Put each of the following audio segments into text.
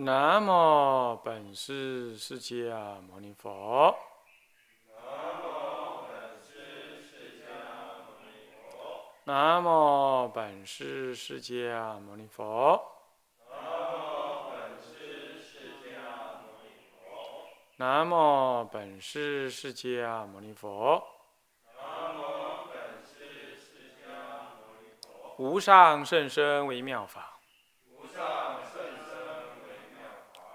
南无本师释迦牟尼佛。南无本师释迦牟尼佛。南无本师释迦牟尼佛。南无本师释迦牟尼佛。南无本师释迦牟尼佛。无上甚深微妙法。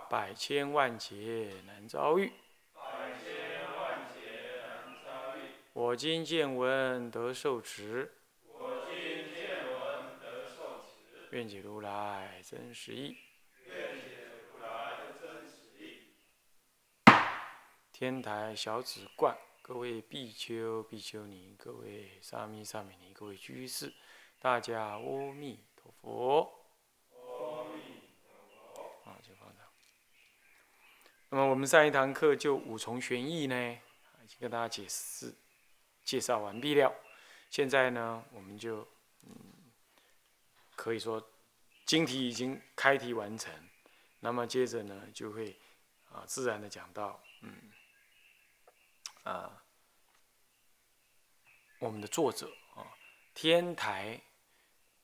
百千万劫难遭遇，百千万劫难遭遇。我今见闻得受持，我今见闻得受持。愿解如来真实义。愿解如来真实义。天台小紫冠，各位比丘、比丘尼，各位沙弥、沙弥尼，各位居士，大家阿弥陀佛。那么我们上一堂课就五重玄义呢，已经跟大家解释、介绍完毕了。现在呢，我们就嗯，可以说，经题已经开题完成。那么接着呢，就会啊自然的讲到，嗯，啊，我们的作者啊，天台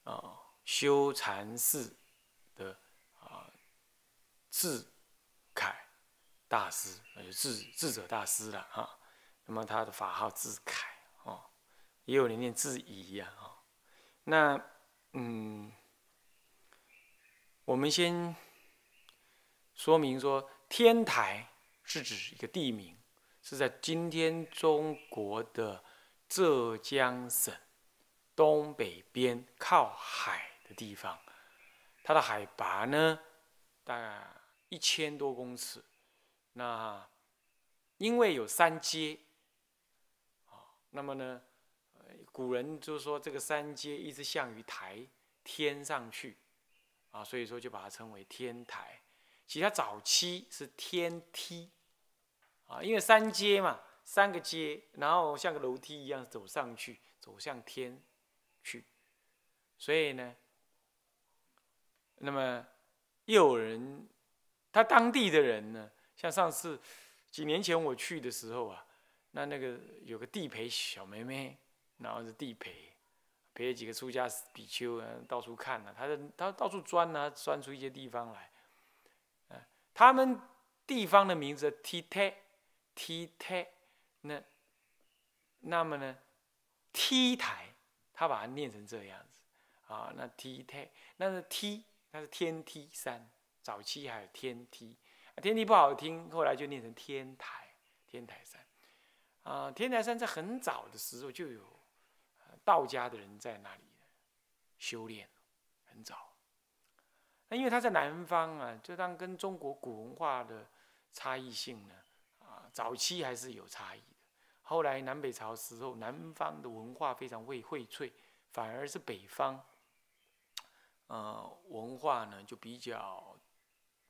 啊修禅寺的啊智凯。大师，智智者大师了哈。那么他的法号智凯哦，也有人念智怡呀哈。那嗯，我们先说明说，天台是指一个地名，是在今天中国的浙江省东北边靠海的地方。它的海拔呢，大概一千多公尺。那，因为有三阶，啊，那么呢，古人就说这个三阶一直向于台天上去，啊，所以说就把它称为天台。其实它早期是天梯，啊，因为三阶嘛，三个阶，然后像个楼梯一样走上去，走向天去。所以呢，那么又有人，他当地的人呢。像上次几年前我去的时候啊，那那个有个地陪小妹妹，然后是地陪，陪了几个出家比丘啊，到处看啊，他他到处钻呢，钻出一些地方来，嗯，他们地方的名字 T 台 T t 台，那那么呢 T 台，他把它念成这样子啊，那 T 台那是 T，那是天梯山，早期还有天梯。天地不好听，后来就念成天台，天台山啊。天台山在很早的时候就有道家的人在那里修炼，很早。那因为他在南方啊，就当跟中国古文化的差异性呢啊，早期还是有差异的。后来南北朝时候，南方的文化非常会荟萃，反而是北方，呃，文化呢就比较。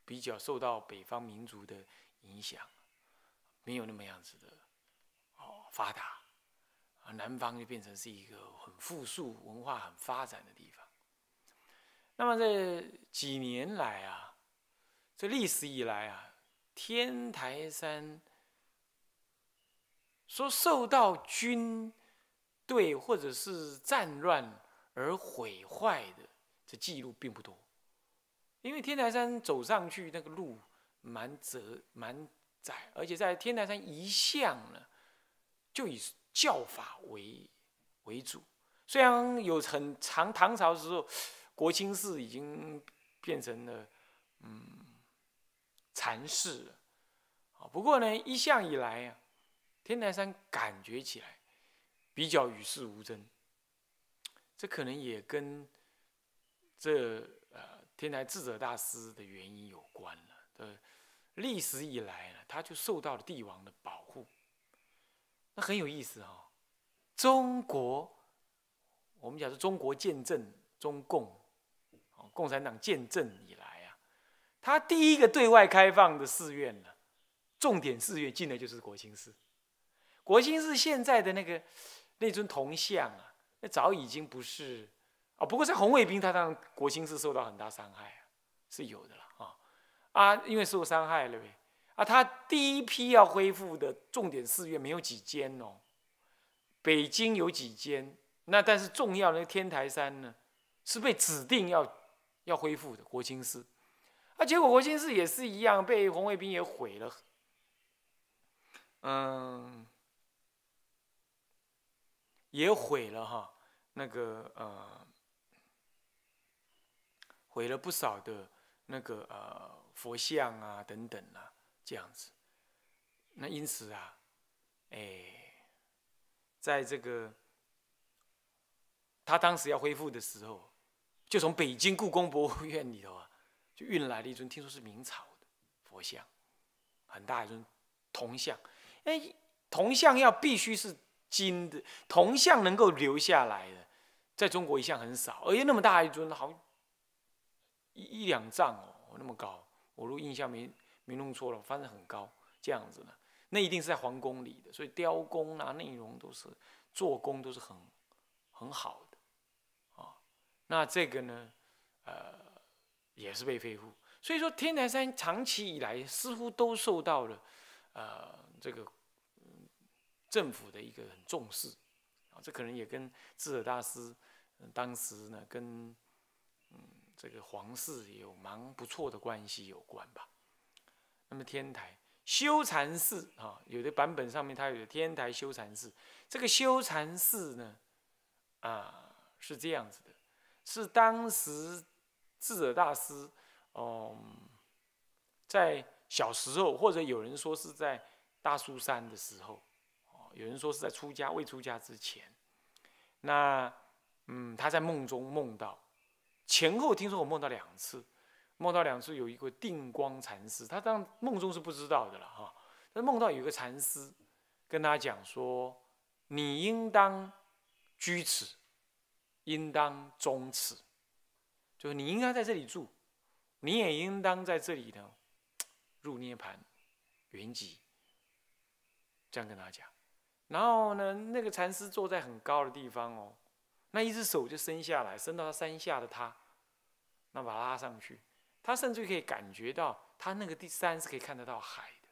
比较受到北方民族的影响，没有那么样子的哦发达啊，南方就变成是一个很富庶、文化很发展的地方。那么这几年来啊，这历史以来啊，天台山说受到军队或者是战乱而毁坏的，这记录并不多。因为天台山走上去那个路蛮窄，蛮窄，而且在天台山一向呢，就以教法为为主。虽然有很长唐朝时候国清寺已经变成了嗯禅寺，啊，不过呢一向以来啊，天台山感觉起来比较与世无争。这可能也跟这。天台智者大师的原因有关了，对，历史以来呢，他就受到了帝王的保护，那很有意思哈。中国，我们讲说中国建政，中共，共产党建政以来啊，他第一个对外开放的寺院呢，重点寺院进的就是国清寺，国清寺现在的那个那尊铜像啊，那早已经不是。啊，不过在红卫兵，他当国清寺受到很大伤害，是有的了啊啊，因为受伤害了呗啊，他第一批要恢复的重点寺院没有几间哦，北京有几间，那但是重要的天台山呢，是被指定要要恢复的国清寺，啊，结果国清寺也是一样被红卫兵也毁了，嗯，也毁了哈，那个呃。毁了不少的那个呃佛像啊等等啊这样子，那因此啊，哎，在这个他当时要恢复的时候，就从北京故宫博物院里头啊，就运来了一尊，听说是明朝的佛像，很大一尊铜像。哎，铜像要必须是金的，铜像能够留下来的，在中国一向很少，而且那么大一尊，好。一两丈哦，那么高，我如果印象没没弄错了，反正很高这样子的，那一定是在皇宫里的，所以雕工啊内容都是做工都是很很好的啊。那这个呢，呃，也是被废物。所以说天台山长期以来似乎都受到了呃这个政府的一个很重视啊，这可能也跟智者大师当时呢跟。这个皇室有蛮不错的关系有关吧？那么天台修禅寺啊，有的版本上面它有天台修禅寺。这个修禅寺呢，啊是这样子的，是当时智者大师，嗯，在小时候，或者有人说是在大苏山的时候，有人说是在出家未出家之前，那嗯，他在梦中梦到。前后听说我梦到两次，梦到两次有一个定光禅师，他当梦中是不知道的了哈，他梦到有一个禅师跟他讲说，你应当居此，应当终此，就是你应该在这里住，你也应当在这里呢入涅槃，圆寂。这样跟他讲，然后呢，那个禅师坐在很高的地方哦。那一只手就伸下来，伸到他山下的他，那把他拉上去。他甚至可以感觉到，他那个第三是可以看得到海的。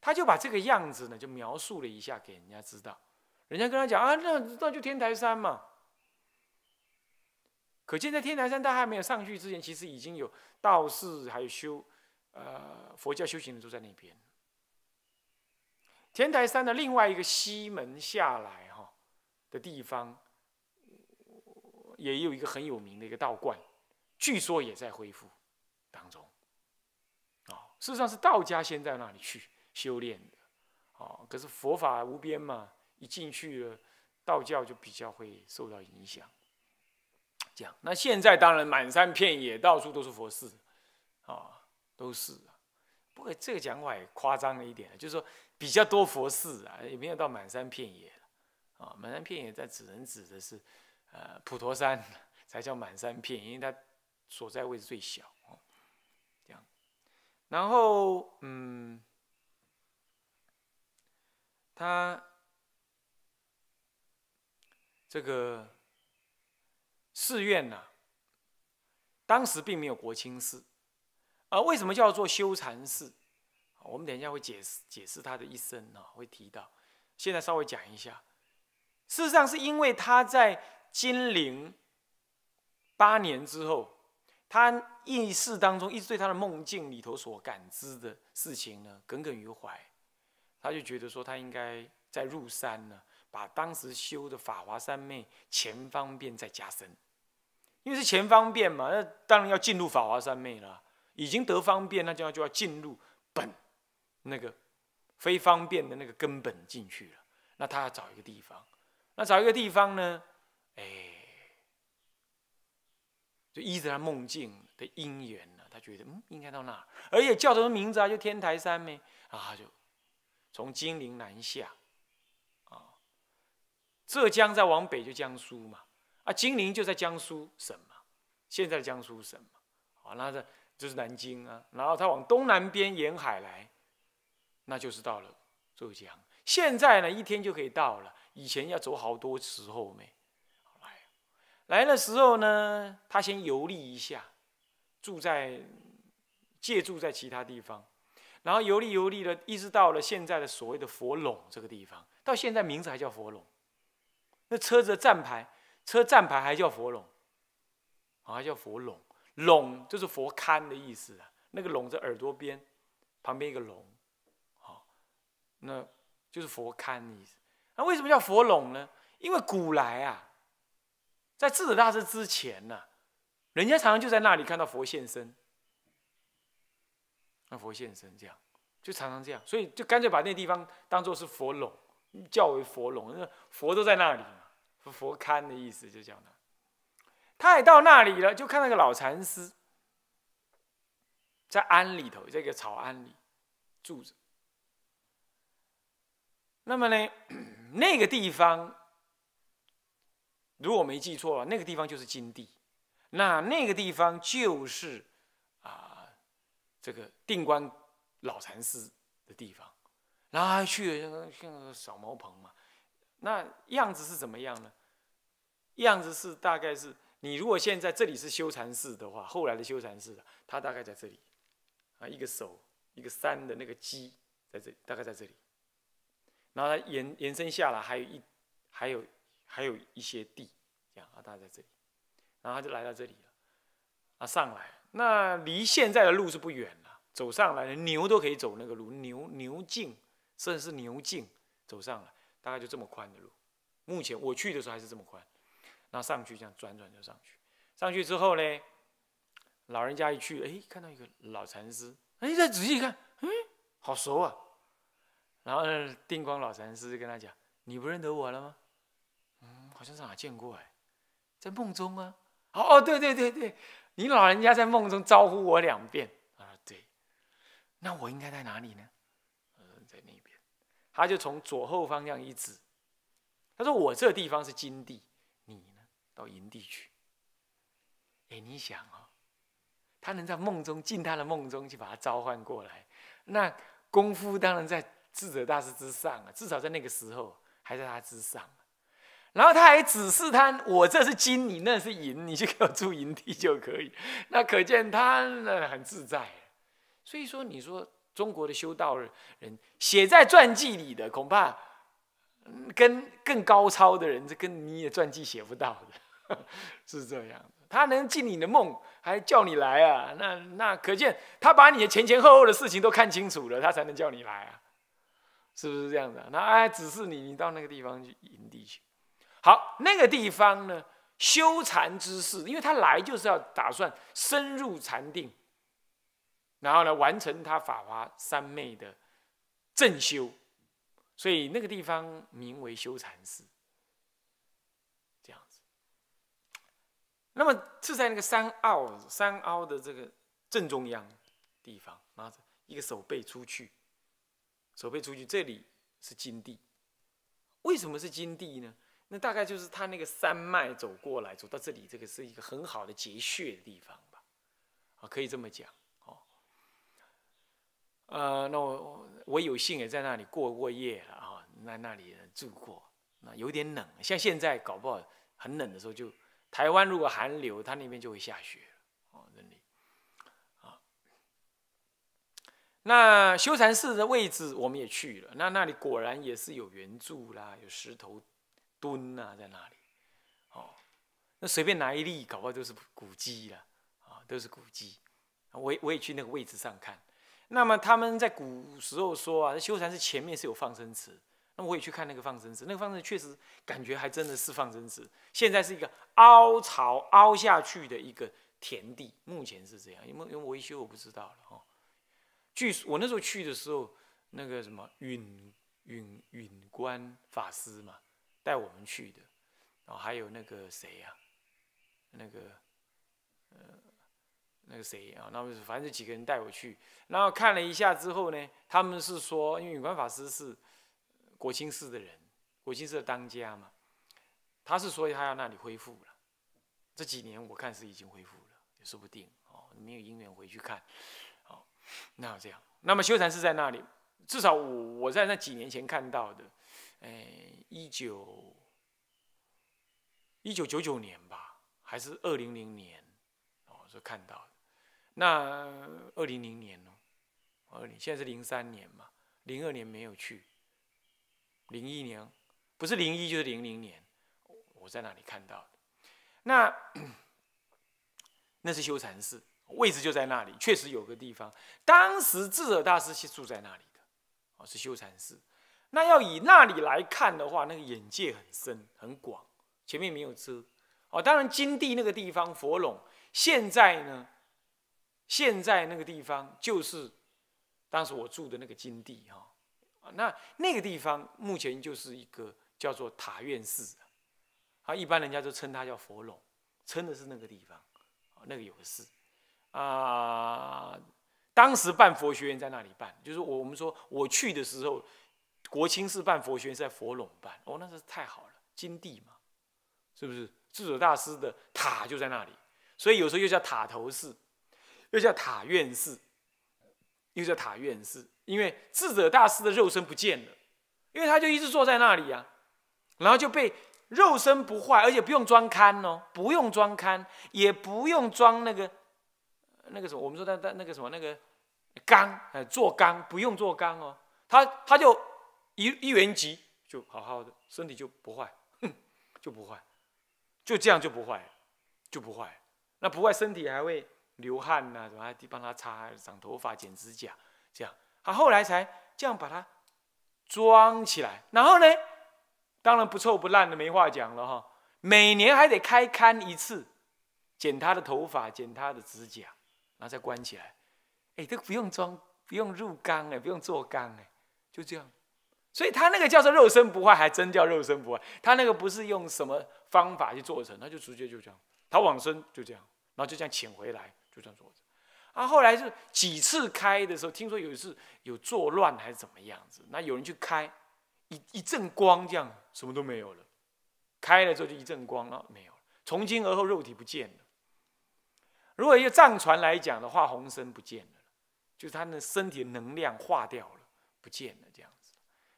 他就把这个样子呢，就描述了一下给人家知道。人家跟他讲啊，那那就天台山嘛。可见在天台山他还没有上去之前，其实已经有道士还有修，呃，佛教修行人都在那边。天台山的另外一个西门下来哈的地方。也有一个很有名的一个道观，据说也在恢复当中。啊，事实上是道家先在那里去修炼的。啊，可是佛法无边嘛，一进去了，道教就比较会受到影响。这样，那现在当然满山遍野到处都是佛寺，啊，都是。不过这个讲法也夸张了一点，就是说比较多佛寺啊，也没有到满山遍野了。啊，满山遍野在只能指的是。呃，普陀山才叫满山遍，因为它所在位置最小哦，这样，然后嗯，他这个寺院呢，当时并没有国清寺啊。为什么叫做修禅寺？我们等一下会解释解释他的一生呢，会提到。现在稍微讲一下，事实上是因为他在。金陵八年之后，他意识当中一直对他的梦境里头所感知的事情呢，耿耿于怀。他就觉得说，他应该在入山呢，把当时修的法华三昧前方便再加深，因为是前方便嘛，那当然要进入法华三昧了。已经得方便，那就要就要进入本那个非方便的那个根本进去了。那他要找一个地方，那找一个地方呢？哎，就依着他梦境的因缘呢，他觉得嗯，应该到那儿，而且叫什么名字啊？就天台山没？啊，就从金陵南下啊，浙江再往北就江苏嘛，啊，金陵就在江苏省嘛，现在的江苏省嘛，啊，那这就是南京啊，然后他往东南边沿海来，那就是到了浙江。现在呢，一天就可以到了，以前要走好多时候没。来的时候呢，他先游历一下，住在借住在其他地方，然后游历游历的，一直到了现在的所谓的佛陇这个地方，到现在名字还叫佛陇。那车子的站牌，车站牌还叫佛陇啊，叫佛陇。陇就是佛龛的意思啊，那个陇在耳朵边，旁边一个龙，啊，那就是佛龛的意思。那为什么叫佛陇呢？因为古来啊。在智者大师之前呢，人家常常就在那里看到佛现身，那佛现身这样，就常常这样，所以就干脆把那地方当做是佛笼，叫为佛笼，那佛都在那里嘛，佛龛的意思就这样他也到那里了，就看到个老禅师，在庵里头，在个草庵里住着。那么呢，那个地方。如果没记错，那个地方就是金地，那那个地方就是啊，这个定观老禅师的地方，然后还去了像像小茅棚嘛，那样子是怎么样呢？样子是大概是你如果现在这里是修禅寺的话，后来的修禅寺，它大概在这里啊，一个手一个山的那个基在这里，大概在这里，然后它延延伸下来还有一还有。还有一些地，这样啊，大概在这里，然后他就来到这里了，啊，上来，那离现在的路是不远了，走上来，牛都可以走那个路，牛牛径，甚至是牛径走上来，大概就这么宽的路，目前我去的时候还是这么宽，然后上去这样转转就上去，上去之后呢，老人家一去，哎，看到一个老禅师，哎，再仔细一看，嗯，好熟啊，然后定光老禅师就跟他讲，你不认得我了吗？好像在哪见过哎，在梦中啊！哦哦，对对对对，你老人家在梦中招呼我两遍啊，对。那我应该在哪里呢？呃，在那边，他就从左后方向一指，他说：“我这地方是金地，你呢到银地去。”哎，你想啊，他能在梦中进他的梦中去把他召唤过来，那功夫当然在智者大师之上啊，至少在那个时候还在他之上。然后他还指示他，我这是金，你那是银，你去给我住营地就可以。那可见他很自在。所以说，你说中国的修道人写在传记里的，恐怕跟更高超的人，这跟你的传记写不到的，是这样的。他能进你的梦，还叫你来啊？那那可见他把你的前前后后的事情都看清楚了，他才能叫你来啊？是不是这样的？那哎，指示你，你到那个地方去营地去。好，那个地方呢？修禅之事，因为他来就是要打算深入禅定，然后呢完成他法华三昧的正修，所以那个地方名为修禅寺。这样子。那么是在那个山坳，山坳的这个正中央地方，拿着一个手背出去，手背出去，这里是金地。为什么是金地呢？那大概就是他那个山脉走过来，走到这里，这个是一个很好的结穴的地方吧，啊，可以这么讲，哦，呃，那我我有幸也在那里过过夜了啊，在那里住过，那有点冷，像现在搞不好很冷的时候就，台湾如果寒流，它那边就会下雪，哦，那里，啊，那修禅寺的位置我们也去了，那那里果然也是有圆柱啦，有石头。墩呐，在那里？哦，那随便拿一粒，搞不好都是古迹了啊，都是古迹。我我也去那个位置上看。那么他们在古时候说啊，修禅寺前面是有放生池。那我也去看那个放生池，那个放生池确实感觉还真的是放生池。现在是一个凹槽凹下去的一个田地，目前是这样，因为因为维修我不知道了哦。据我那时候去的时候，那个什么允允允观法师嘛。带我们去的，然后还有那个谁呀，那个，呃，那个谁啊？那么反正几个人带我去，然后看了一下之后呢，他们是说，因为允宽法师是国清寺的人，国清寺的当家嘛，他是说他要那里恢复了，这几年我看是已经恢复了，也说不定哦，没有因缘回去看，哦，那这样，那么修禅寺在那里，至少我我在那几年前看到的。哎，一九一九九九年吧，还是二零零年？哦，是看到的。那二零零年呢？二零现在是零三年嘛，零二年没有去，零一年不是零一就是零零年，我在那里看到的。那那是修禅寺，位置就在那里，确实有个地方。当时智者大师是住在那里的，哦，是修禅寺。那要以那里来看的话，那个眼界很深很广，前面没有遮哦。当然，金地那个地方佛龙，现在呢，现在那个地方就是当时我住的那个金地哈那那个地方目前就是一个叫做塔院寺啊，一般人家都称它叫佛龙，称的是那个地方那个有寺啊，当时办佛学院在那里办，就是我我们说我去的时候。国清寺办佛学是在佛陇办哦，那是太好了，金地嘛，是不是？智者大师的塔就在那里，所以有时候又叫塔头寺，又叫塔院寺，又叫塔院寺，因为智者大师的肉身不见了，因为他就一直坐在那里呀，然后就被肉身不坏，而且不用装龛哦，不用装龛，也不用装那个那个什么，我们说他他那个什么那个缸，哎，做缸不用做缸哦，他他就。一一元级就好好的身体就不坏，哼，就不坏，就这样就不坏，就不坏。那不坏身体还会流汗呐，什么还得帮他擦、长头发、剪指甲？这样他后来才这样把它装起来，然后呢，当然不臭不烂的，没话讲了哈。每年还得开龛一次，剪他的头发，剪他的指甲，然后再关起来。哎，都不用装，不用入缸哎，不用做缸哎，就这样。所以他那个叫做肉身不坏，还真叫肉身不坏。他那个不是用什么方法去做成，他就直接就这样，他往生就这样，然后就这样请回来就这样做的。啊，后来是几次开的时候，听说有一次有作乱还是怎么样子？那有人去开，一一阵光这样，什么都没有了。开了之后就一阵光了，没有了。从今而后肉体不见了。如果用藏传来讲的话，红身不见了，就是他的身体能量化掉了，不见了这样。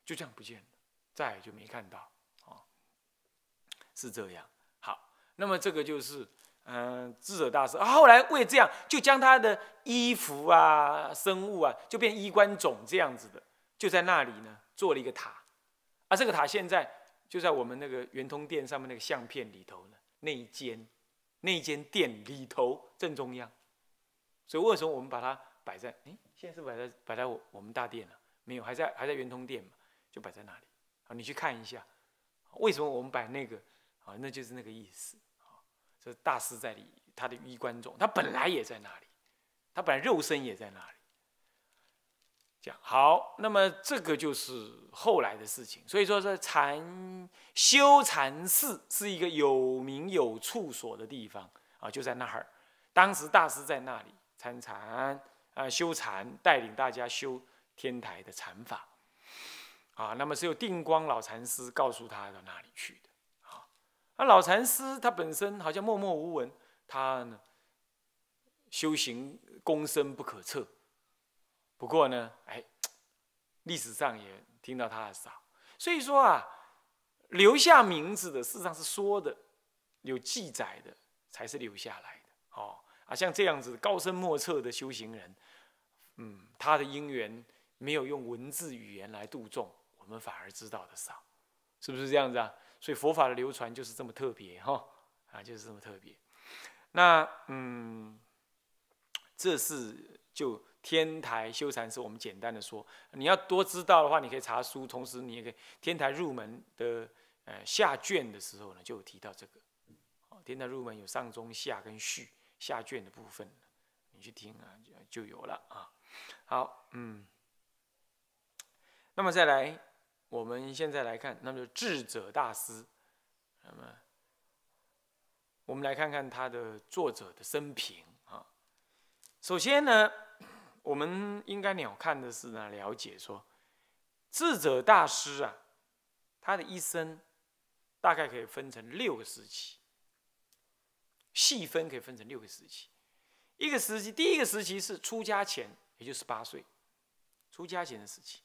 就这样不见了，再也就没看到啊，是这样。好，那么这个就是，嗯，智者大师啊，后来为这样就将他的衣服啊、生物啊，就变衣冠冢这样子的，就在那里呢，做了一个塔啊。这个塔现在就在我们那个圆通殿上面那个相片里头呢，那一间那一间店里头正中央。所以为什么我们把它摆在？哎，现在是摆在摆在我我们大殿了，没有，还在还在圆通殿嘛。就摆在那里啊，你去看一下，为什么我们摆那个啊？那就是那个意思啊，这大师在里他的衣冠冢，他本来也在那里，他本来肉身也在那里。这样好，那么这个就是后来的事情。所以说，这禅修禅寺是一个有名有处所的地方啊，就在那儿。当时大师在那里参禅啊，修禅，带领大家修天台的禅法。啊，那么是由定光老禅师告诉他到哪里去的。啊，那老禅师他本身好像默默无闻，他呢修行功深不可测。不过呢，哎，历史上也听到他的少，所以说啊，留下名字的，事实上是说的有记载的才是留下来的。哦，啊，像这样子高深莫测的修行人，嗯，他的因缘没有用文字语言来度众。我们反而知道的少，是不是这样子啊？所以佛法的流传就是这么特别哈啊，就是这么特别。那嗯，这是就天台修禅师，我们简单的说，你要多知道的话，你可以查书，同时你也可以天台入门的呃下卷的时候呢，就有提到这个。天台入门有上中下跟序下卷的部分，你去听啊，就就有了啊。好，嗯，那么再来。我们现在来看，那么智者大师，那么我们来看看他的作者的生平啊。首先呢，我们应该鸟看的是呢，了解说智者大师啊，他的一生大概可以分成六个时期，细分可以分成六个时期。一个时期，第一个时期是出家前，也就是八岁，出家前的时期。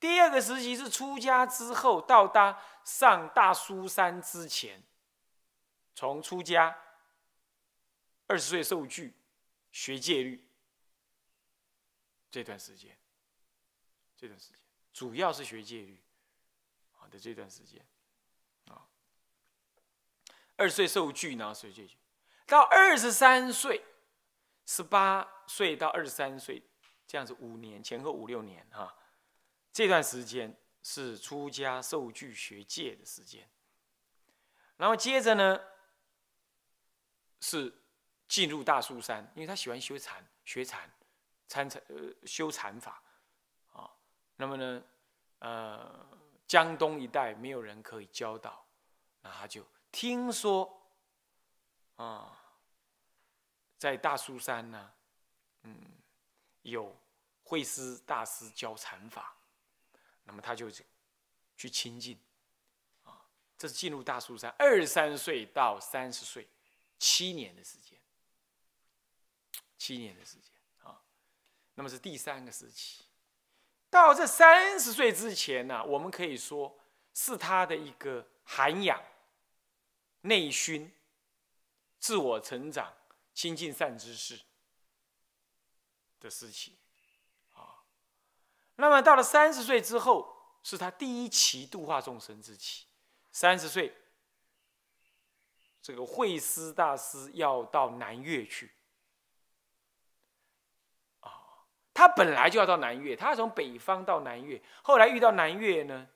第二个时期是出家之后，到达上大苏山之前。从出家二十岁受具，学戒律这段时间，这段时间主要是学戒律啊的这段时间啊，二十岁受具呢学戒律，到二十三岁，十八岁到二十三岁这样子五年前后五六年哈。这段时间是出家受具学戒的时间，然后接着呢，是进入大苏山，因为他喜欢修禅、学禅、参禅、呃修禅法，啊，那么呢，呃，江东一带没有人可以教导，那他就听说，啊，在大苏山呢，嗯，有慧思大师教禅法。那么他就去去亲近啊，这是进入大树山二三岁到三十岁七年的时间，七年的时间啊。那么是第三个时期，到这三十岁之前呢，我们可以说是他的一个涵养、内熏、自我成长、亲近善知识的时期。那么到了三十岁之后，是他第一期度化众生之期。三十岁，这个慧思大师要到南岳去。啊，他本来就要到南岳，他从北方到南岳。后来遇到南岳呢？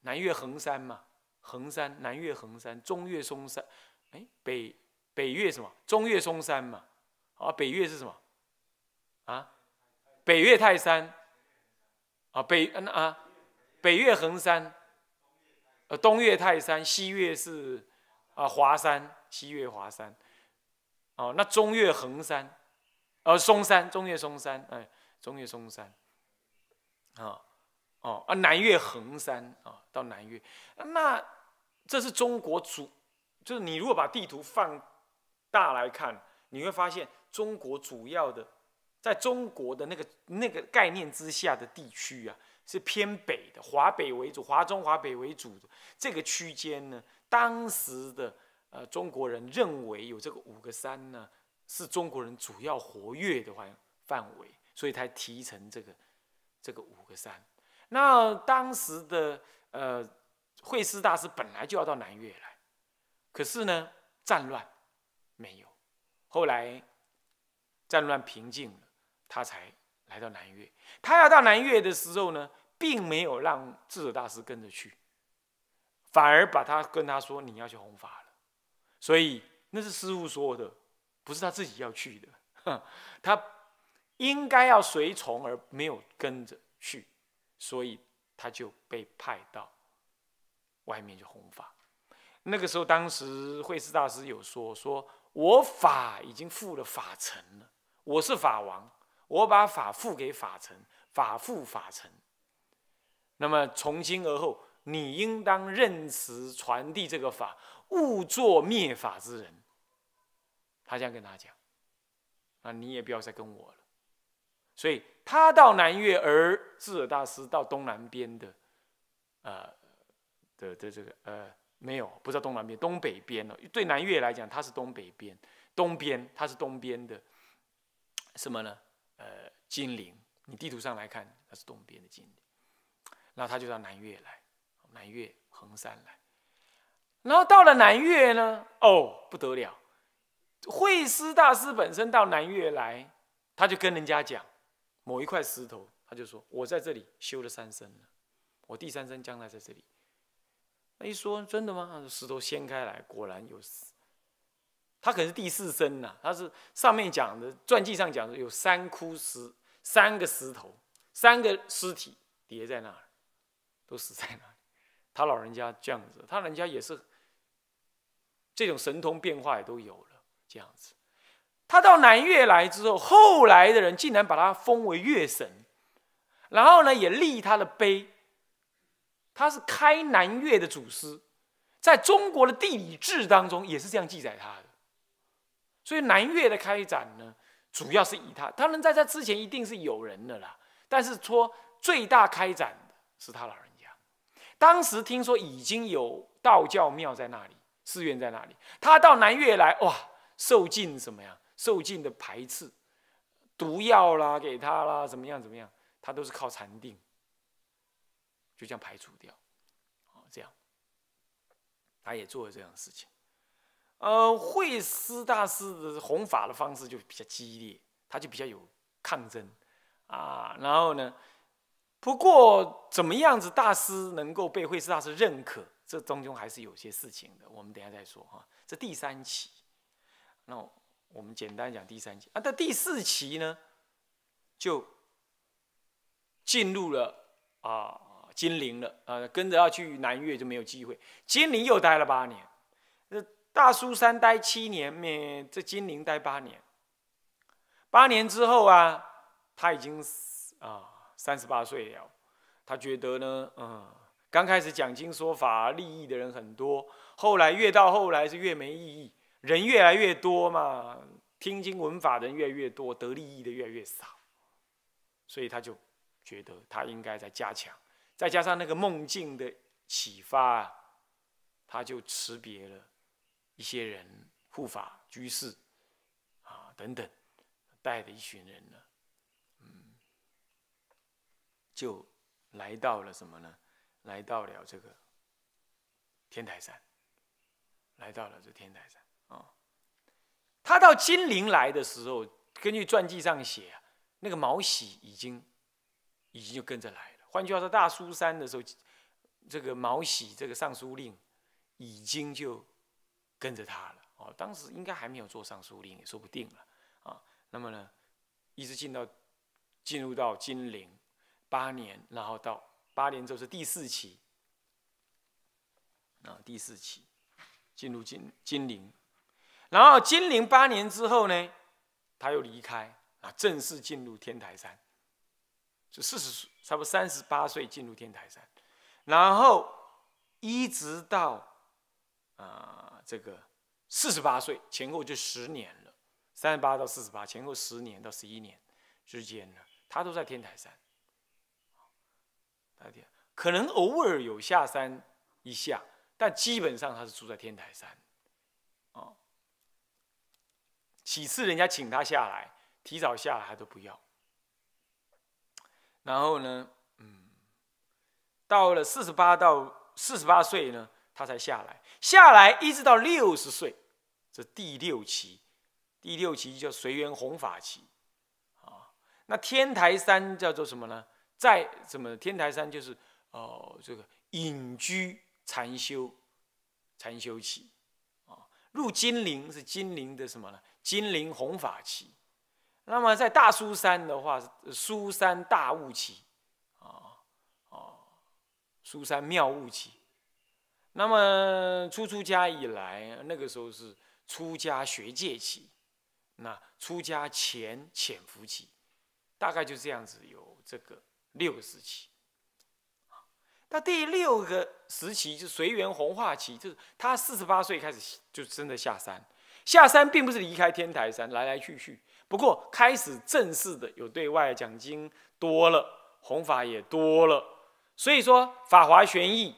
南岳衡山嘛，衡山，南岳衡山，中岳嵩山，哎，北北岳什么？中岳嵩山嘛，啊，北岳是什么？啊，北岳泰山。啊，北嗯啊，北岳恒山，呃，东岳泰山，西岳是啊华山，西岳华山，哦，那中岳恒山，呃，嵩山，中岳嵩山，哎，中岳嵩山，啊，哦啊，南岳衡山啊，到南岳，那这是中国主，就是你如果把地图放大来看，你会发现中国主要的。在中国的那个那个概念之下的地区啊，是偏北的，华北为主，华中华北为主。这个区间呢，当时的呃中国人认为有这个五个山呢，是中国人主要活跃的环范围，所以才提成这个这个五个山。那当时的呃惠师大师本来就要到南越来，可是呢战乱没有，后来战乱平静了。他才来到南岳。他要到南岳的时候呢，并没有让智者大师跟着去，反而把他跟他说：“你要去弘法了。”所以那是师傅说的，不是他自己要去的。他应该要随从而没有跟着去，所以他就被派到外面去弘法。那个时候，当时慧师大师有说：“说我法已经富了法尘了，我是法王。”我把法付给法尘，法付法尘。那么从今而后，你应当认识、传递这个法，勿作灭法之人。他这样跟他讲，那你也不要再跟我了。所以他到南越，而智者大师到东南边的，呃，的的这个呃，没有，不知在东南边，东北边了。对南越来讲，他是东北边，东边他是东边的，什么呢？呃，金陵，你地图上来看，那是东边的金陵。然后他就到南岳来，南岳衡山来。然后到了南岳呢，哦，不得了，慧思大师本身到南岳来，他就跟人家讲，某一块石头，他就说，我在这里修了三生了，我第三生将来在这里。那一说真的吗？石头掀开来，果然有他可能是第四生呐，他是上面讲的传记上讲的有三枯尸，三个石头，三个尸体叠在那儿，都死在那里。他老人家这样子，他人家也是这种神通变化也都有了，这样子。他到南岳来之后，后来的人竟然把他封为岳神，然后呢也立他的碑。他是开南岳的祖师，在中国的地理志当中也是这样记载他的。所以南越的开展呢，主要是以他，他然在这之前一定是有人的啦。但是说最大开展是他老人家，当时听说已经有道教庙在那里，寺院在那里。他到南越来，哇，受尽什么呀？受尽的排斥，毒药啦，给他啦，怎么样怎么样？他都是靠禅定，就这样排除掉。哦，这样，他也做了这样的事情。呃，惠师大师的弘法的方式就比较激烈，他就比较有抗争啊。然后呢，不过怎么样子大师能够被惠师大师认可，这终究还是有些事情的。我们等下再说哈。这第三期，那我们简单讲第三期啊。但第四期呢，就进入了啊金陵了啊，跟着要去南越就没有机会。金陵又待了八年。大苏山待七年，咩，这金陵待八年。八年之后啊，他已经啊三十八岁了。他觉得呢，嗯，刚开始讲经说法利益的人很多，后来越到后来是越没意义，人越来越多嘛，听经闻法的人越来越多，得利益的越来越少，所以他就觉得他应该在加强。再加上那个梦境的启发，他就辞别了。一些人护法居士啊等等，带着一群人呢，嗯，就来到了什么呢？来到了这个天台山，来到了这天台山啊。他到金陵来的时候，根据传记上写，那个毛喜已经已经就跟着来了。换句话说，大苏山的时候，这个毛喜这个尚书令已经就。跟着他了，哦，当时应该还没有做上书令，也说不定了，啊，那么呢，一直进到进入到金陵八年，然后到八年之后是第四期，啊，第四期进入金金陵，然后金陵八年之后呢，他又离开啊，正式进入天台山，就四十岁，差不多三十八岁进入天台山，然后一直到啊。这个四十八岁前后就十年了，三十八到四十八前后十年到十一年之间呢，他都在天台山。可能偶尔有下山一下，但基本上他是住在天台山。哦，几次人家请他下来，提早下来他都不要。然后呢，嗯，到了四十八到四十八岁呢，他才下来。下来一直到六十岁，这第六期，第六期叫随缘弘法期，啊，那天台山叫做什么呢？在什么天台山就是哦，这个隐居禅修，禅修期，啊，入金陵是金陵的什么呢？金陵弘法期。那么在大苏山的话是苏山大悟期，啊啊，苏山妙悟期。那么出出家以来，那个时候是出家学界期，那出家前潜伏期，大概就这样子，有这个六个时期。到第六个时期就随缘弘化期，就是他四十八岁开始就真的下山。下山并不是离开天台山来来去去，不过开始正式的有对外讲经多了，弘法也多了，所以说法华玄义。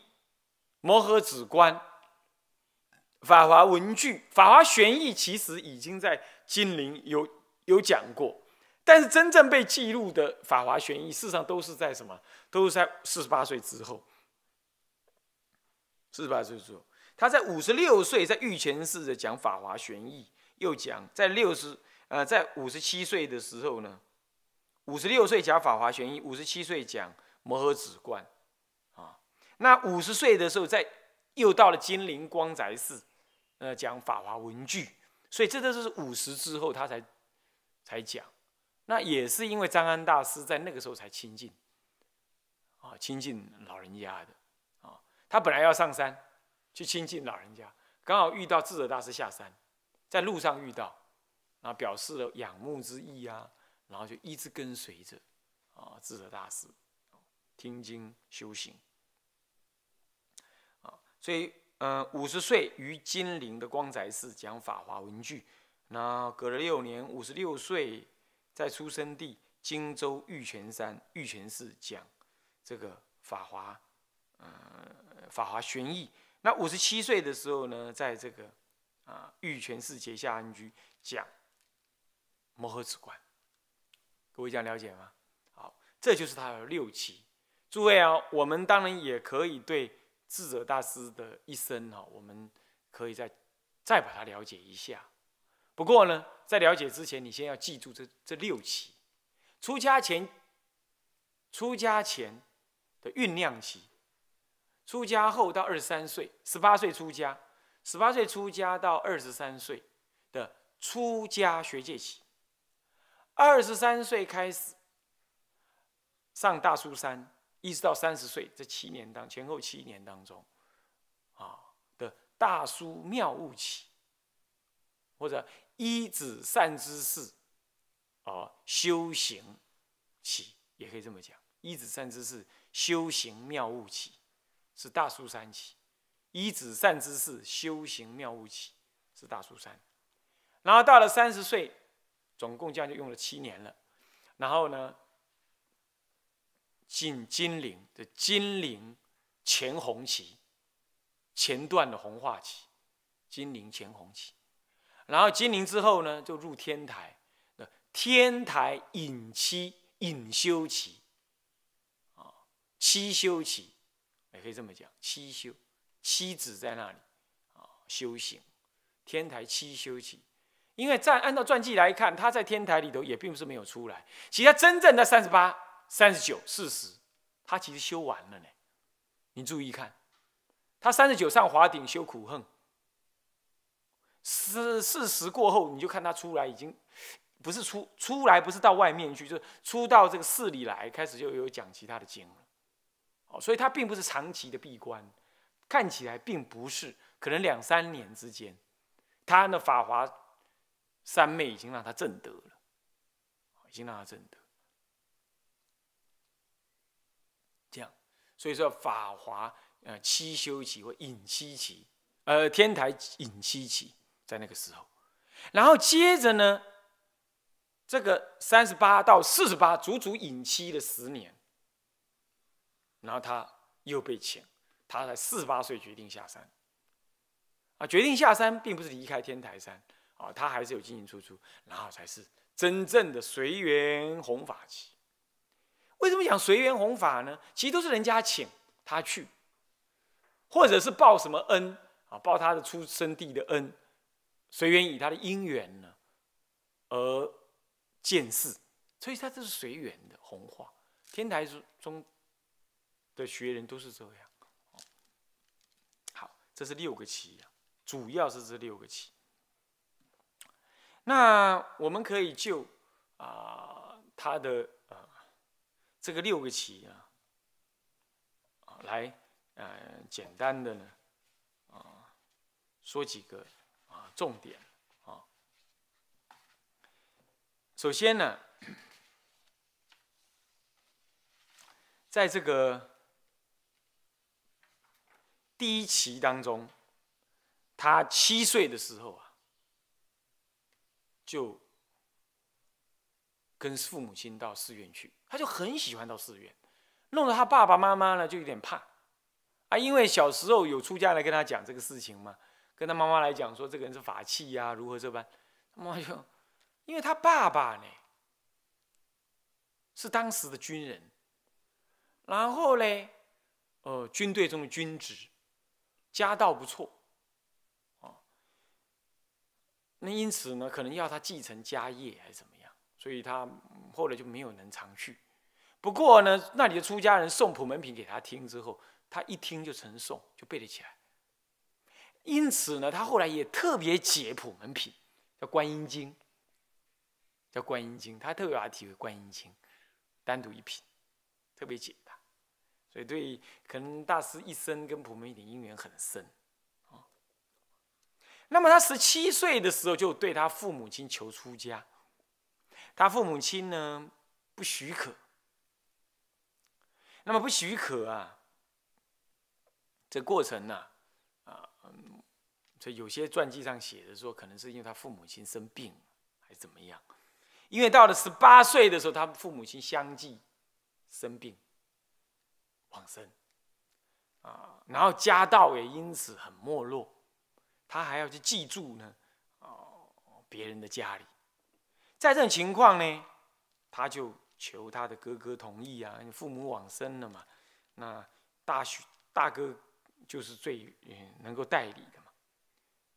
摩诃止观、法华文具、法华玄义，其实已经在金陵有有讲过，但是真正被记录的法华玄义，事实上都是在什么？都是在四十八岁之后。四十八岁之后，他在五十六岁在御前寺的讲法华玄义，又讲在六十呃，在五十七岁的时候呢，五十六岁讲法华玄义，五十七岁讲摩诃止观。那五十岁的时候，在又到了金陵光宅寺，呃，讲《法华文具，所以这都是五十之后他才才讲。那也是因为张安大师在那个时候才亲近，啊，亲近老人家的，啊，他本来要上山去亲近老人家，刚好遇到智者大师下山，在路上遇到，啊，表示了仰慕之意啊，然后就一直跟随着，啊，智者大师听经修行。所以，嗯，五十岁于金陵的光宅寺讲《法华文具，那隔了六年，五十六岁在出生地荆州玉泉山玉泉寺讲这个《法华》，呃，《法华玄义》。那五十七岁的时候呢，在这个啊玉泉寺结下安居讲《摩诃止观》，各位讲了解吗？好，这就是他的六期。诸位啊，我们当然也可以对。智者大师的一生哈，我们可以再再把它了解一下。不过呢，在了解之前，你先要记住这这六期：出家前、出家前的酝酿期，出家后到二十三岁，十八岁出家，十八岁出家到二十三岁的出家学界期，二十三岁开始上大苏山。一直到三十岁，这七年当前后七年当中，啊的大书妙悟起，或者一子善知识，啊修行起，也可以这么讲，一子善知识修行妙悟起，是大书三起；一子善知识修行妙悟起，是大书三。然后到了三十岁，总共这样就用了七年了，然后呢？进金陵的金陵前红旗，前段的红化旗，金陵前红旗，然后金陵之后呢，就入天台天台隐期隐修期，啊，七修期，也可以这么讲，七修，妻子在那里啊修行，天台七修期，因为在按照传记来看，他在天台里头也并不是没有出来，其实他真正的三十八。三十九、四十，他其实修完了呢。你注意看，他三十九上华顶修苦恨，四四十过后，你就看他出来已经不是出出来，不是到外面去，就是出到这个寺里来，开始就有讲其他的经了。哦，所以他并不是长期的闭关，看起来并不是，可能两三年之间，他的法华三昧已经让他证得了，已经让他证得。所以说，法华呃七修期或隐七期，呃天台隐七期，在那个时候，然后接着呢，这个三十八到四十八，足足隐七了十年，然后他又被请，他才四十八岁决定下山，啊，决定下山并不是离开天台山啊，他还是有进进出出，然后才是真正的随缘弘法期。为什么讲随缘弘法呢？其实都是人家请他去，或者是报什么恩啊，报他的出生地的恩，随缘以他的因缘呢而建寺，所以他这是随缘的弘化。天台中的学人都是这样。好，这是六个奇，主要是这六个奇。那我们可以就啊他的。这个六个棋啊，啊，来，呃，简单的呢，啊，说几个啊重点啊。首先呢，在这个第一期当中，他七岁的时候啊，就。跟父母亲到寺院去，他就很喜欢到寺院，弄得他爸爸妈妈呢就有点怕，啊，因为小时候有出家来跟他讲这个事情嘛，跟他妈妈来讲说这个人是法器呀，如何这般，他妈就，因为他爸爸呢是当时的军人，然后呢，呃，军队中的军职，家道不错，哦。那因此呢，可能要他继承家业还是什么。所以他后来就没有能常去。不过呢，那里的出家人送普门品给他听之后，他一听就成诵，就背得起来。因此呢，他后来也特别解普门品，叫《观音经》，叫《观音经》，他特别把它体会《观音经》，单独一品，特别解他，所以，对可能大师一生跟普门品因缘很深。那么，他十七岁的时候就对他父母亲求出家。他父母亲呢不许可，那么不许可啊，这过程呢，啊，所以有些传记上写的说，可能是因为他父母亲生病，还怎么样？因为到了十八岁的时候，他父母亲相继生病、往生，啊，然后家道也因此很没落，他还要去寄住呢，哦，别人的家里。在这种情况呢，他就求他的哥哥同意啊，父母往生了嘛，那大学大哥就是最能够代理的嘛。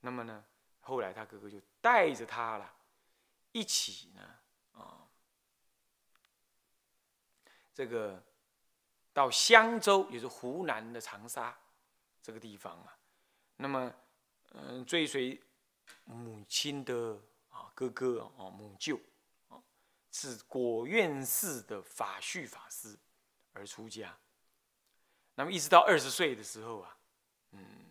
那么呢，后来他哥哥就带着他了，一起呢，啊，这个到襄州，也是湖南的长沙这个地方啊。那么，嗯，追随母亲的。哥哥啊，母舅啊，是果院寺的法序法师而出家。那么一直到二十岁的时候啊，嗯，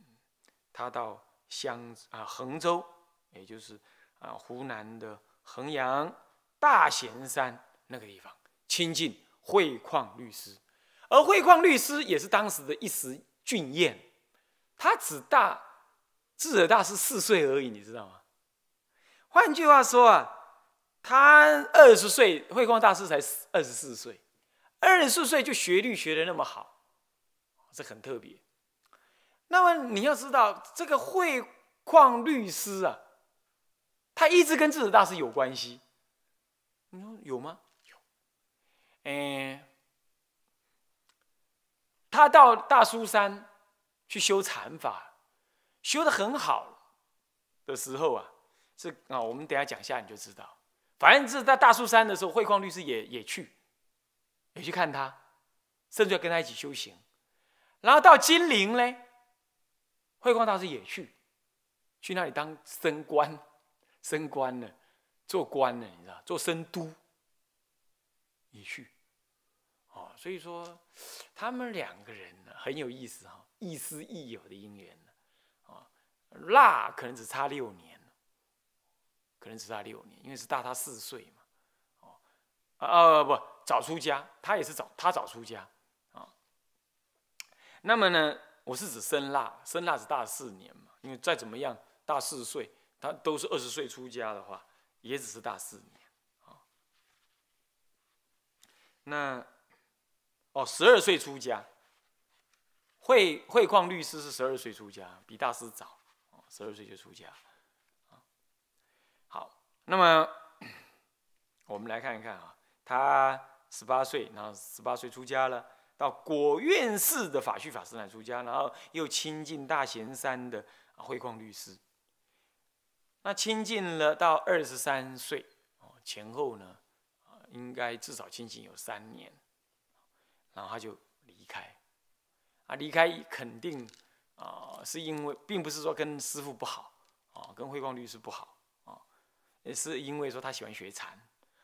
他到湘啊衡州，也就是啊湖南的衡阳大贤山那个地方，亲近慧旷律师。而慧旷律师也是当时的一时俊彦，他只大智者大师四岁而已，你知道吗？换句话说啊，他二十岁慧光大师才二十四岁，二十四岁就学律学的那么好，这很特别。那么你要知道，这个慧旷律师啊，他一直跟智子大师有关系。你说有吗？有。哎，他到大苏山去修禅法，修的很好，的时候啊。是啊，我们等下讲下你就知道。反正是在大树山的时候，慧光律师也也去，也去看他，甚至要跟他一起修行。然后到金陵呢，慧光大师也去，去那里当升官，升官了，做官了，你知道，做升都。也去，啊，所以说他们两个人呢很有意思哈，亦师亦友的姻缘呢，啊，那可能只差六年。可能只差六年，因为是大他四岁嘛，哦，啊不，早出家，他也是早，他早出家啊。那么呢，我是指生辣，生辣是大四年嘛，因为再怎么样大四岁，他都是二十岁出家的话，也只是大四年啊。那，哦，十二岁出家，会会矿律师是十二岁出家，比大师早，哦，十二岁就出家。那么，我们来看一看啊，他十八岁，然后十八岁出家了，到果院寺的法绪法师那出家，然后又亲近大贤山的慧光律师。那亲近了到二十三岁前后呢，应该至少亲近有三年，然后他就离开。啊离开肯定啊是因为并不是说跟师傅不好啊，跟慧光律师不好。也是因为说他喜欢学禅，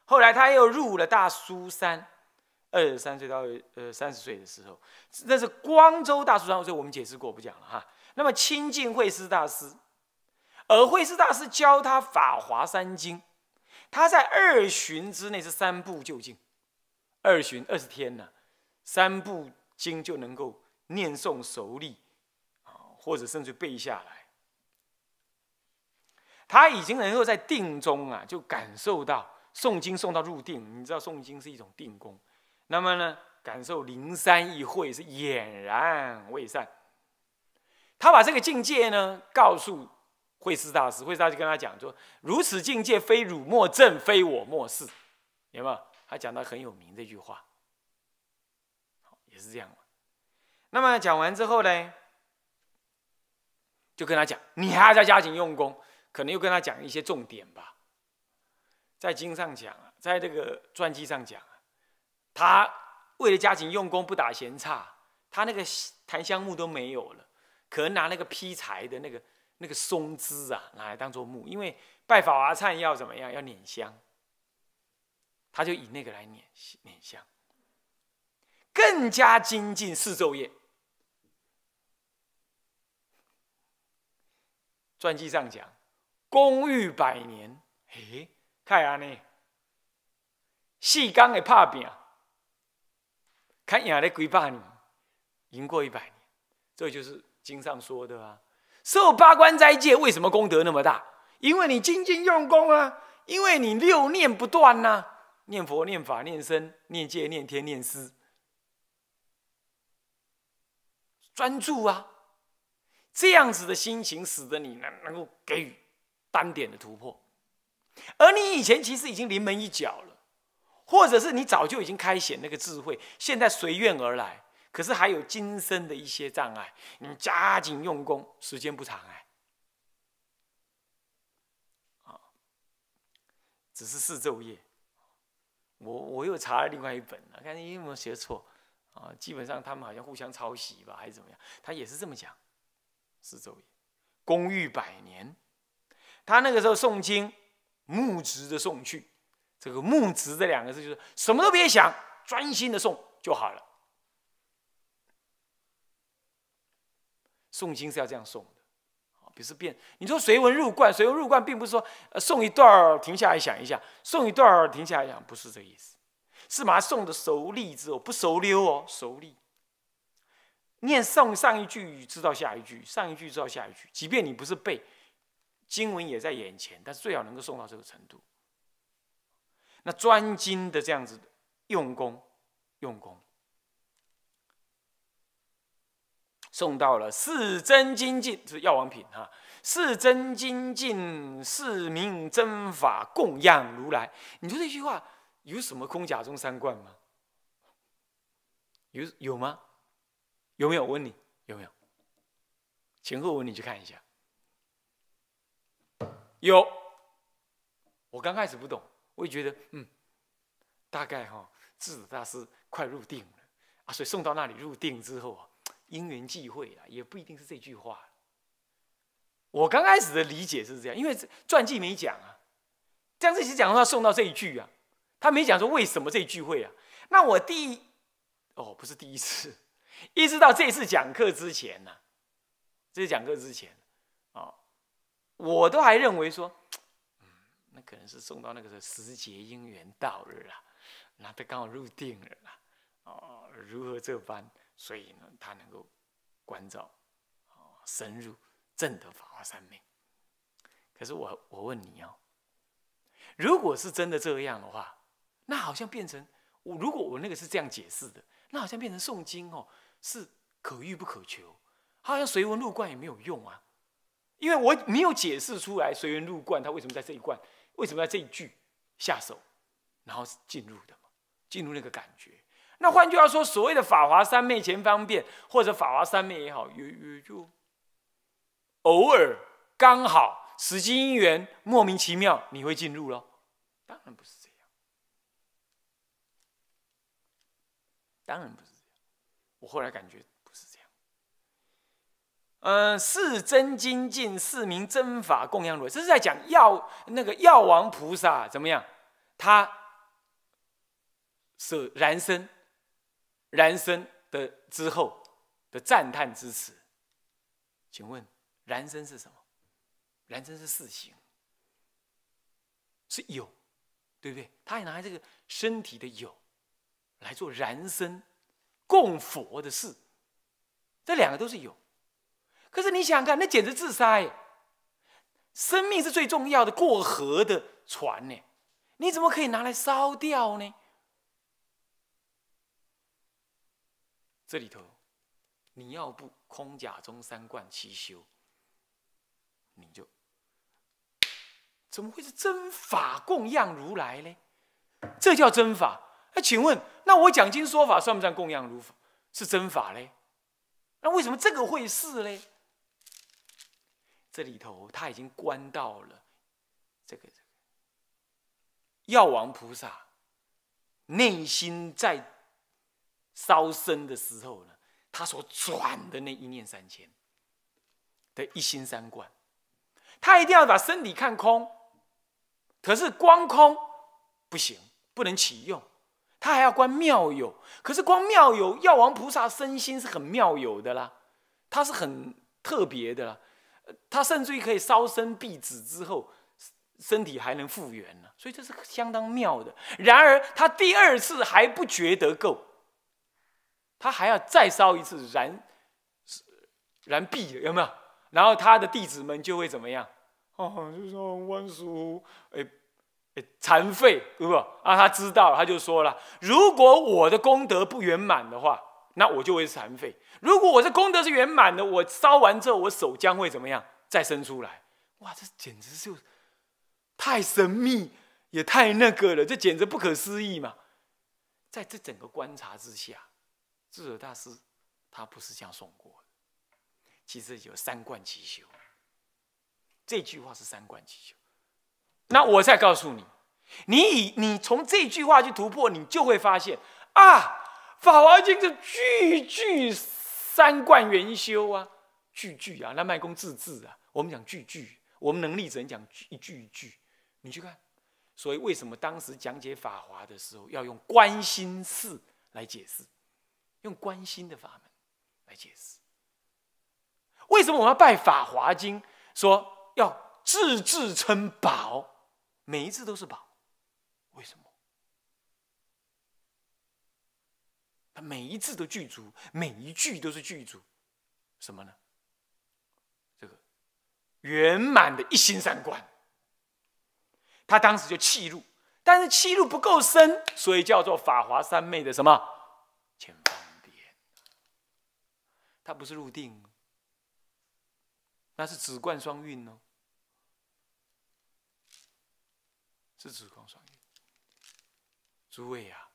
后来他又入了大苏山，二十三岁到呃三十岁的时候，那是光州大苏山，以我们解释过，不讲了哈。那么亲近慧师大师，而慧师大师教他《法华三经》，他在二旬之内是三步就近，二旬二十天呢，三部经就能够念诵熟历，啊，或者甚至背下来。他已经能够在定中啊，就感受到诵经诵到入定，你知道诵经是一种定功，那么呢，感受灵山一会是俨然未散。他把这个境界呢告诉慧师大师，慧师大师跟他讲说：“如此境界，非汝莫证，非我莫视。”有没有？他讲的很有名这句话，也是这样。那么讲完之后呢，就跟他讲：“你还要加紧用功。”可能又跟他讲一些重点吧，在经上讲，在这个传记上讲，他为了加紧用功，不打闲岔，他那个檀香木都没有了，可能拿那个劈柴的那个那个松枝啊，拿来当做木，因为拜法华忏要怎么样，要捻香，他就以那个来捻捻香，更加精进四昼夜。传记上讲。功欲百年，嘿，看下呢，世的怕比拼，看下咧几百年，赢过一百年，这就是经上说的啊。受八关斋戒，为什么功德那么大？因为你精进用功啊，因为你六念不断呐，念佛、念法、念僧、念戒、念天、念师，专注啊，这样子的心情使得你能能够给予。单点的突破，而你以前其实已经临门一脚了，或者是你早就已经开显那个智慧，现在随愿而来，可是还有今生的一些障碍，你加紧用功，时间不长哎，啊，只是四昼夜，我我又查了另外一本，看有没有写错啊，基本上他们好像互相抄袭吧，还是怎么样？他也是这么讲，四昼夜，功欲百年。他那个时候诵经，木直的送去，这个“木直”这两个字就是什么都别想，专心的送就好了。诵经是要这样诵的，啊，不是变。你说随文入观，随文入观，并不是说呃，送一段儿停下来想一下，送一段儿停下来想，不是这个意思，是把它送的熟利之哦，不熟溜哦，熟利。念诵上一句，知道下一句；上一句知道下一句，即便你不是背。经文也在眼前，但是最好能够送到这个程度。那专精的这样子用功，用功，送到了四真精进，这是药王品哈，四真精进，四明真法供养如来。你说这句话有什么空假中三观吗？有有吗？有没有？我问你有没有？前后文你去看一下。有，我刚开始不懂，我也觉得，嗯，大概哈，智子大师快入定了啊，所以送到那里入定之后啊，因缘际会啊，也不一定是这句话。我刚开始的理解是这样，因为传记没讲啊，张这些讲的话送到这一句啊，他没讲说为什么这一聚会啊。那我第，哦，不是第一次，一直到这次讲课之前啊，这次讲课之前。我都还认为说，嗯，那可能是送到那个时候时节因缘到日啊，那他刚好入定了啊，哦，如何这般？所以呢，他能够关照，哦，深入正得法华三昧。可是我我问你哦，如果是真的这样的话，那好像变成我如果我那个是这样解释的，那好像变成诵经哦是可遇不可求，好像随文入观也没有用啊。因为我没有解释出来随缘入观，他为什么在这一观，为什么在这一句下手，然后进入的，进入那个感觉。那换句话说，所谓的法华三昧前方便，或者法华三昧也好，也也就偶尔刚好时机因缘莫名其妙你会进入咯，当然不是这样，当然不是这样。我后来感觉。嗯，四真精进，四名真法供养如来，这是在讲药那个药王菩萨怎么样？他是燃身，燃身的之后的赞叹之词。请问，燃身是什么？燃身是四行，是有，对不对？他还拿这个身体的有来做燃身供佛的事，这两个都是有。可是你想看，那简直自杀！生命是最重要的，过河的船呢，你怎么可以拿来烧掉呢？这里头，你要不空假中三观七修，你就怎么会是真法供养如来呢？这叫真法。那请问，那我讲经说法算不算供养如法？是真法嘞？那为什么这个会是嘞？这里头他已经观到了这个药王菩萨内心在烧身的时候呢，他所转的那一念三千的一心三观，他一定要把身体看空。可是光空不行，不能启用，他还要观妙有。可是光妙有，药王菩萨身心是很妙有的啦，他是很特别的啦。他甚至于可以烧身壁子之后，身体还能复原呢，所以这是相当妙的。然而他第二次还不觉得够，他还要再烧一次，燃燃毕，有没有？然后他的弟子们就会怎么样？啊，就说万叔，哎残废，对不？啊，他知道，他就说了，如果我的功德不圆满的话。那我就会残废。如果我这功德是圆满的，我烧完之后，我手将会怎么样再生出来？哇，这简直就太神秘，也太那个了，这简直不可思议嘛！在这整个观察之下，智者大师他不是这样送过的，其实有三观七修。这句话是三观七修。那我再告诉你，你以你从这句话去突破，你就会发现啊。法华经是句句三观元修啊，句句啊，那卖功字字啊，我们讲句句，我们能力只能讲一句一句，你去看。所以为什么当时讲解法华的时候要用观心事来解释，用观心的法门来解释？为什么我们要拜法华经？说要字字称宝，每一字都是宝，为什么？每一字都具足，每一句都是具足，什么呢？这个圆满的一心三观，他当时就气入，但是气入不够深，所以叫做法华三昧的什么？前方点。他不是入定，那是紫冠双运哦，是紫光双运。诸位呀。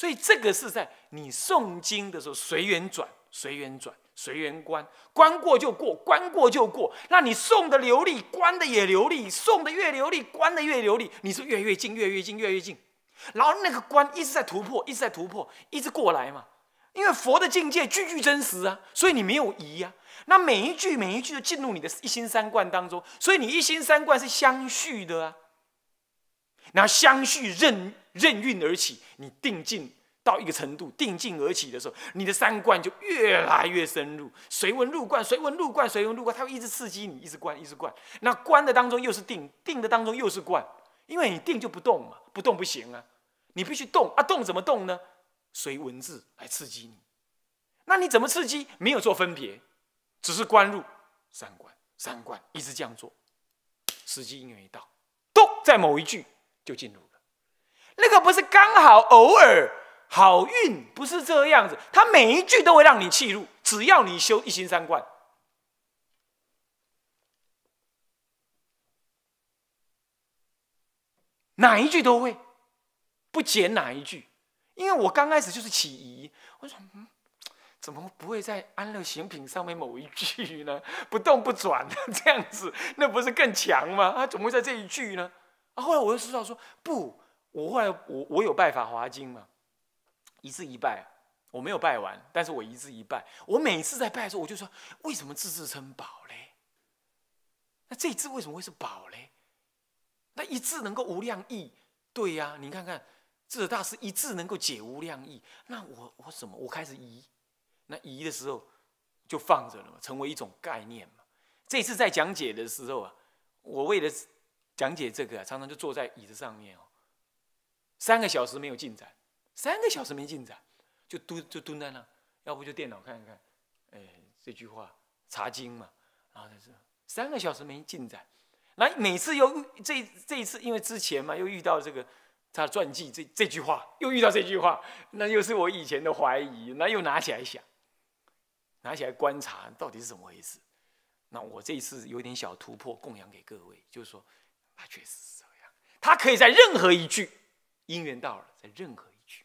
所以这个是在你诵经的时候，随缘转，随缘转，随缘观，观过就过，观过就过。那你诵的流利，观的也流利，诵的越流利，观的越流利，你是越越近，越越近，越越近。然后那个观一直在突破，一直在突破，一直过来嘛。因为佛的境界句句真实啊，所以你没有疑啊。那每一句每一句就进入你的一心三观当中，所以你一心三观是相续的啊。那相续任任运而起，你定境到一个程度，定境而起的时候，你的三观就越来越深入。随文入观，随文入观，随文入观，它会一直刺激你，一直观，一直观。那观的当中又是定，定的当中又是观，因为你定就不动嘛，不动不行啊，你必须动啊，动怎么动呢？随文字来刺激你。那你怎么刺激？没有做分别，只是观入三观，三观一直这样做，时机因缘一到，动在某一句。就进入了，那个不是刚好偶尔好运，不是这样子。他每一句都会让你气入，只要你修一心三观，哪一句都会不减哪一句。因为我刚开始就是起疑，我说：怎么不会在安乐行品上面某一句呢？不动不转的 这样子，那不是更强吗？啊，怎么会在这一句呢？后来我又知道说不，我后来我我有拜法华经嘛，一字一拜，我没有拜完，但是我一字一拜，我每次在拜的时候我就说，为什么字字称宝嘞？那这字为什么会是宝嘞？那一字能够无量意，对呀，你看看智者大师一字能够解无量意，那我我什么？我开始疑，那疑的时候就放着了嘛，成为一种概念嘛。这次在讲解的时候啊，我为了。讲解这个，常常就坐在椅子上面哦，三个小时没有进展，三个小时没进展，就蹲就蹲在那，要不就电脑看一看，哎，这句话《查经》嘛，然后他说三个小时没进展，那每次又这这一次，因为之前嘛又遇到这个他传记这这句话，又遇到这句话，那又是我以前的怀疑，那又拿起来想，拿起来观察到底是怎么回事，那我这一次有点小突破，供养给各位，就是说。他确实是这样，他可以在任何一句姻缘到了，在任何一句，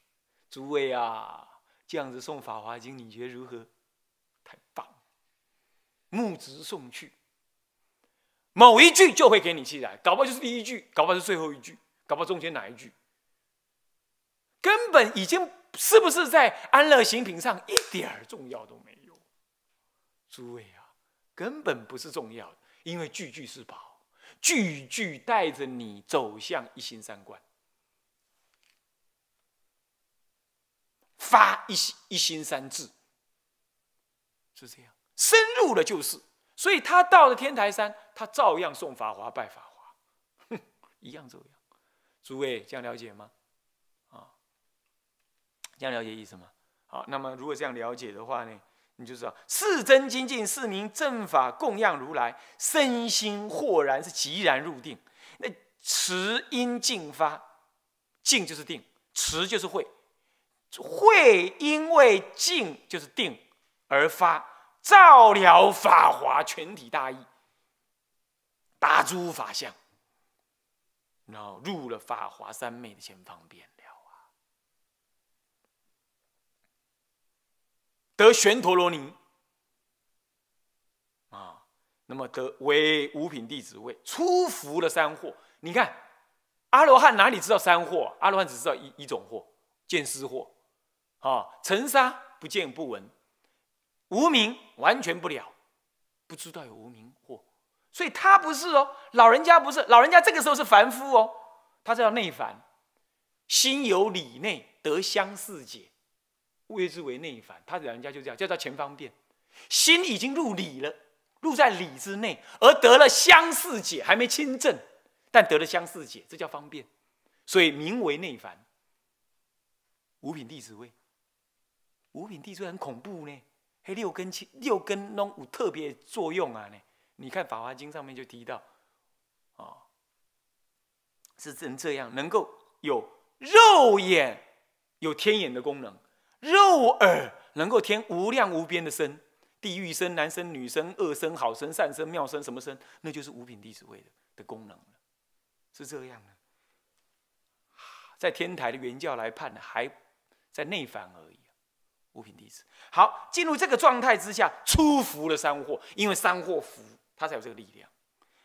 诸位啊，这样子送《法华经》，你觉得如何？太棒了！木直送去，某一句就会给你记载，搞不好就是第一句，搞不好是最后一句，搞不好中间哪一句，根本已经是不是在安乐行品上一点儿重要都没有？诸位啊，根本不是重要的，因为句句是宝。句句带着你走向一心三观，发一心一心三智，是这样深入了就是。所以他到了天台山，他照样送法华，拜法华，哼，一样奏样。诸位这样了解吗？啊，这样了解意思吗？好，那么如果这样了解的话呢？你就知道，四真精进是名正法供养如来，身心豁然是即然入定，那持因净发，净就是定，持就是慧，慧因为净就是定而发，照了法华全体大义，大诸法相，然后入了法华三昧的前方便。得玄陀罗尼，啊，那么得为五品弟子位，出伏了三祸。你看，阿罗汉哪里知道三祸？阿罗汉只知道一一种祸，见思祸啊，尘沙不见不闻，无名完全不了，不知道有无名祸。所以他不是哦，老人家不是，老人家这个时候是凡夫哦，他叫内凡，心有里内得相似解。谓之为内凡，他老人家就这样，叫做前方便。心已经入理了，入在理之内，而得了相似解，还没亲证，但得了相似解，这叫方便，所以名为内凡。五品弟子位，五品弟子位很恐怖呢，嘿，六根七六根弄有特别作用啊呢。你看法华经上面就提到，哦，是能这样，能够有肉眼有天眼的功能。肉耳能够听无量无边的声，地狱声、男声、女声、恶声、好声、善声、妙声，什么声？那就是五品弟子位的的功能了，是这样的。在天台的原教来判还在内凡而已。五品弟子好进入这个状态之下，出伏了三祸，因为三祸福，它才有这个力量。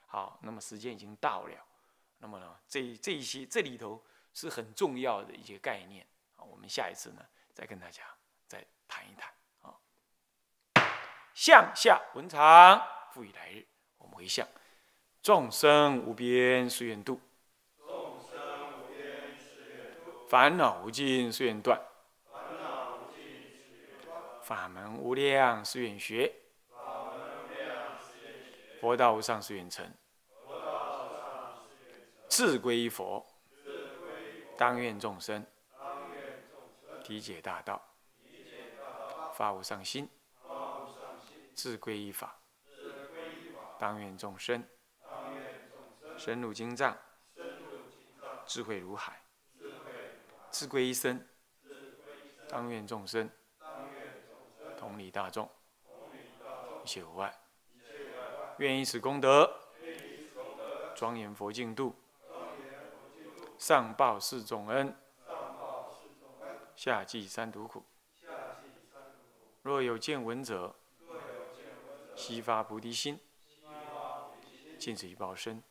好，那么时间已经到了，那么呢，这这一些这里头是很重要的一些概念。我们下一次呢。再跟大家再谈一谈啊！向下文长复以来日，我们回向：众生无边誓愿度，众生无边誓愿度；烦恼无尽誓愿断，烦恼无尽誓愿断；法门无量誓愿学，法门无量誓愿学；佛道无上誓愿成，佛道无上誓愿成；归佛，归佛；当愿众生。理解大道，发无上心，自归依法，当愿众生深入经藏，智慧如海，自归一生，当愿众生同理大众，一切无碍，愿以此功德庄严佛净土，上报四重恩。夏季三毒苦，若有见闻者，悉发菩提心，尽此一报身，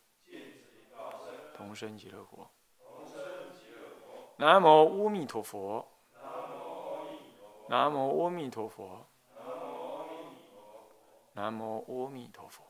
同生极乐国。南无阿弥陀佛。南无阿弥陀佛。南无阿弥陀佛。